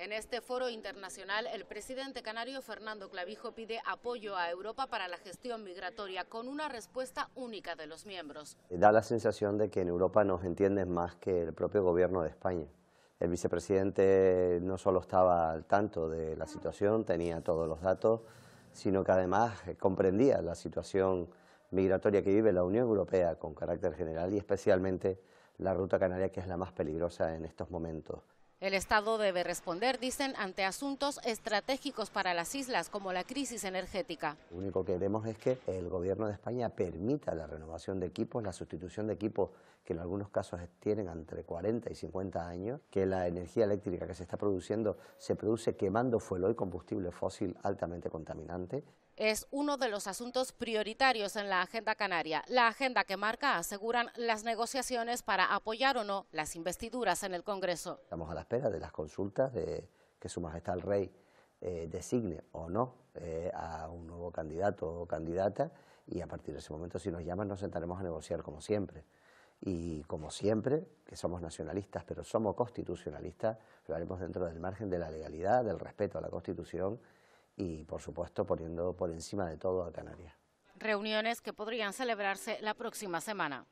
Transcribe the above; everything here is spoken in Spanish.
En este foro internacional, el presidente canario Fernando Clavijo pide apoyo a Europa para la gestión migratoria con una respuesta única de los miembros. Da la sensación de que en Europa nos entienden más que el propio gobierno de España. El vicepresidente no solo estaba al tanto de la situación, tenía todos los datos, sino que además eh, comprendía la situación migratoria que vive la Unión Europea con carácter general y especialmente la ruta canaria que es la más peligrosa en estos momentos. El Estado debe responder, dicen, ante asuntos estratégicos para las islas, como la crisis energética. Lo único que queremos es que el Gobierno de España permita la renovación de equipos, la sustitución de equipos que en algunos casos tienen entre 40 y 50 años, que la energía eléctrica que se está produciendo se produce quemando fuelo y combustible fósil altamente contaminante es uno de los asuntos prioritarios en la agenda canaria, la agenda que marca, aseguran, las negociaciones para apoyar o no las investiduras en el Congreso. Estamos a la espera de las consultas de que Su Majestad el Rey eh, designe o no eh, a un nuevo candidato o candidata y a partir de ese momento, si nos llaman, nos sentaremos a negociar como siempre. Y como siempre, que somos nacionalistas, pero somos constitucionalistas, lo haremos dentro del margen de la legalidad, del respeto a la Constitución y, por supuesto, poniendo por encima de todo a Canarias. Reuniones que podrían celebrarse la próxima semana.